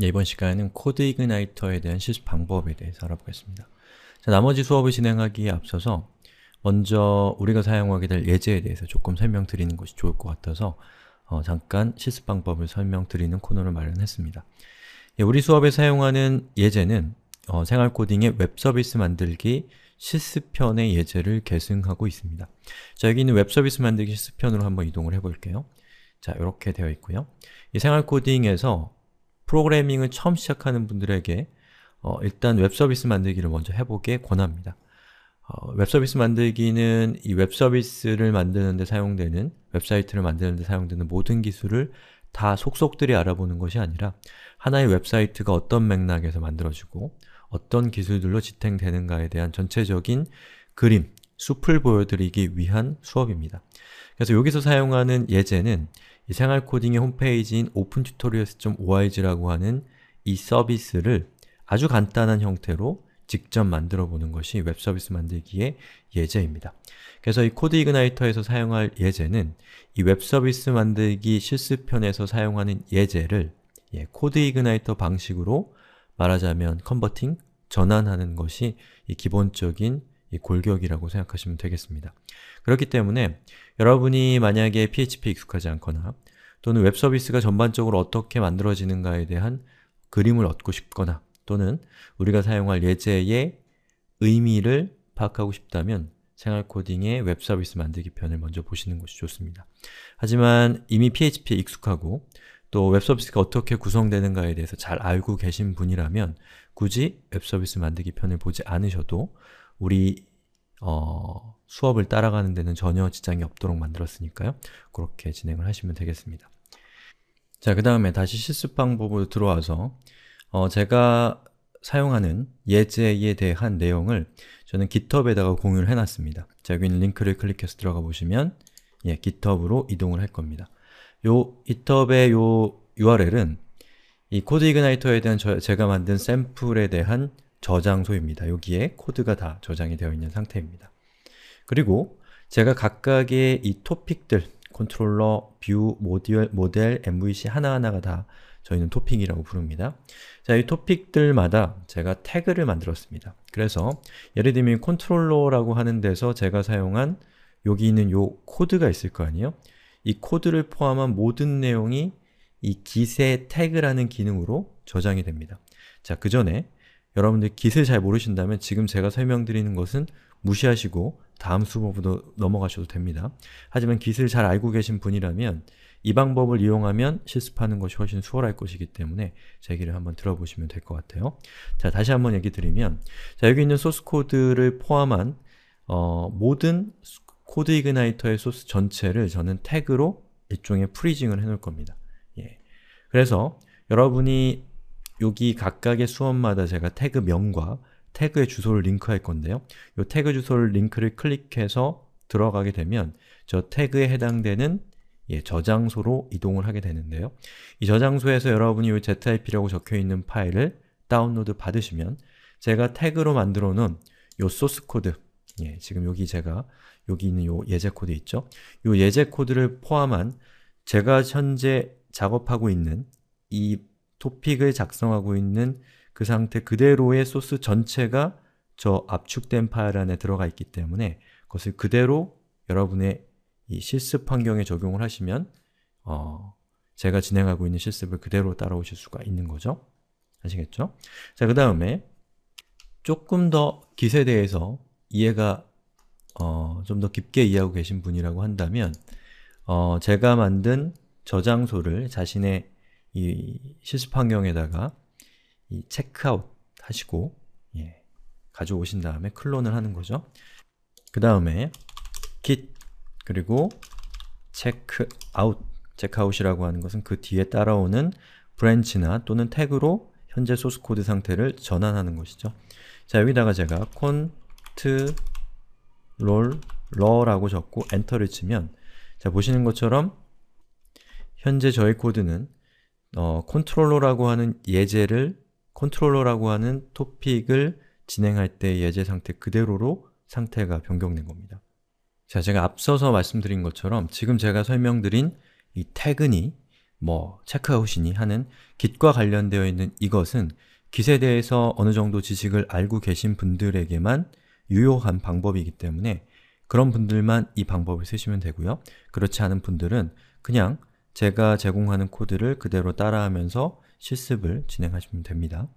네, 이번 시간에는 코드 이그나이터에 대한 실습 방법에 대해서 알아보겠습니다. 자, 나머지 수업을 진행하기에 앞서서 먼저 우리가 사용하게 될 예제에 대해서 조금 설명드리는 것이 좋을 것 같아서 어, 잠깐 실습 방법을 설명드리는 코너를 마련했습니다. 예, 우리 수업에 사용하는 예제는 어, 생활코딩의 웹서비스 만들기 실습편의 예제를 계승하고 있습니다. 자, 여기 있는 웹서비스 만들기 실습편으로 한번 이동을 해볼게요. 자, 이렇게 되어 있고요. 이 생활코딩에서 프로그래밍을 처음 시작하는 분들에게 어, 일단 웹서비스 만들기를 먼저 해보게 권합니다. 어, 웹서비스 만들기는 이 웹서비스를 만드는 데 사용되는, 웹사이트를 만드는 데 사용되는 모든 기술을 다 속속들이 알아보는 것이 아니라 하나의 웹사이트가 어떤 맥락에서 만들어지고 어떤 기술들로 지탱되는가에 대한 전체적인 그림, 숲을 보여드리기 위한 수업입니다. 그래서 여기서 사용하는 예제는 이 생활코딩의 홈페이지인 opentutorials.org라고 하는 이 서비스를 아주 간단한 형태로 직접 만들어 보는 것이 웹 서비스 만들기의 예제입니다. 그래서 이 코드 이그나이터에서 사용할 예제는 이 웹 서비스 만들기 실습편에서 사용하는 예제를 예, 코드 이그나이터 방식으로 말하자면 컨버팅, 전환하는 것이 기본적인 이 골격이라고 생각하시면 되겠습니다. 그렇기 때문에 여러분이 만약에 PHP 익숙하지 않거나 또는 웹 서비스가 전반적으로 어떻게 만들어지는가에 대한 그림을 얻고 싶거나 또는 우리가 사용할 예제의 의미를 파악하고 싶다면 생활 코딩의 웹 서비스 만들기 편을 먼저 보시는 것이 좋습니다. 하지만 이미 PHP에 익숙하고 또 웹 서비스가 어떻게 구성되는가에 대해서 잘 알고 계신 분이라면 굳이 웹 서비스 만들기 편을 보지 않으셔도 우리 어, 수업을 따라가는 데는 전혀 지장이 없도록 만들었으니까요 그렇게 진행을 하시면 되겠습니다 자, 그 다음에 다시 실습 방법으로 들어와서 어, 제가 사용하는 예제에 대한 내용을 저는 GitHub에다가 공유를 해놨습니다. 자, 여기 있는 링크를 클릭해서 들어가 보시면 예, GitHub으로 이동을 할 겁니다. 요 GitHub의 요 URL은 이 코드 이그나이터에 대한 저, 제가 만든 샘플에 대한 저장소입니다. 여기에 코드가 다 저장이 되어 있는 상태입니다. 그리고 제가 각각의 이 토픽들, 컨트롤러, 뷰, 모델, 모델, MVC 하나하나가 다 저희는 토픽이라고 부릅니다. 자, 이 토픽들마다 제가 태그를 만들었습니다. 그래서 예를 들면 컨트롤러라고 하는 데서 제가 사용한 여기 있는 요 코드가 있을 거 아니에요? 이 코드를 포함한 모든 내용이 이 기세 태그라는 기능으로 저장이 됩니다. 자, 그 전에 여러분들이 Git을 잘 모르신다면 지금 제가 설명드리는 것은 무시하시고 다음 수업으로 넘어가셔도 됩니다. 하지만 Git을 잘 알고 계신 분이라면 이 방법을 이용하면 실습하는 것이 훨씬 수월할 것이기 때문에 제 얘기를 한번 들어보시면 될 것 같아요. 자, 다시 한번 얘기 드리면 자, 여기 있는 소스 코드를 포함한 어, 모든 코드 이그나이터의 소스 전체를 저는 태그로 일종의 프리징을 해놓을 겁니다. 예. 그래서 여러분이 여기 각각의 수업마다 제가 태그 명과 태그의 주소를 링크할 건데요. 이 태그 주소를 링크를 클릭해서 들어가게 되면 저 태그에 해당되는 예, 저장소로 이동을 하게 되는데요. 이 저장소에서 여러분이 이 zip라고 적혀있는 파일을 다운로드 받으시면 제가 태그로 만들어 놓은 이 소스 코드 예, 지금 여기 제가 여기 있는 요 예제 코드 있죠? 요 예제 코드를 포함한 제가 현재 작업하고 있는 이 토픽을 작성하고 있는 그 상태 그대로의 소스 전체가 저 압축된 파일 안에 들어가 있기 때문에 그것을 그대로 여러분의 이 실습 환경에 적용을 하시면 어, 제가 진행하고 있는 실습을 그대로 따라오실 수가 있는 거죠. 아시겠죠? 자, 그 다음에 조금 더 깃에 대해서 이해가 어, 좀 더 깊게 이해하고 계신 분이라고 한다면 어, 제가 만든 저장소를 자신의 이 실습 환경에다가 이 체크아웃 하시고 예, 가져오신 다음에 클론을 하는 거죠. 그 다음에 git 그리고 checkout c h e c 이라고 하는 것은 그 뒤에 따라오는 브랜치나 또는 태그로 현재 소스 코드 상태를 전환하는 것이죠. 자, 여기다가 제가 control 라고 적고 엔터를 치면 자, 보시는 것처럼 현재 저희 코드는 어, 컨트롤러라고 하는 예제를 컨트롤러라고 하는 토픽을 진행할 때 예제 상태 그대로로 상태가 변경된 겁니다. 자, 제가 앞서서 말씀드린 것처럼 지금 제가 설명드린 이 태그니 뭐 체크아웃이니 하는 git과 관련되어 있는 이것은 git에 대해서 어느 정도 지식을 알고 계신 분들에게만 유효한 방법이기 때문에 그런 분들만 이 방법을 쓰시면 되고요. 그렇지 않은 분들은 그냥 제가 제공하는 코드를 그대로 따라하면서 실습을 진행하시면 됩니다.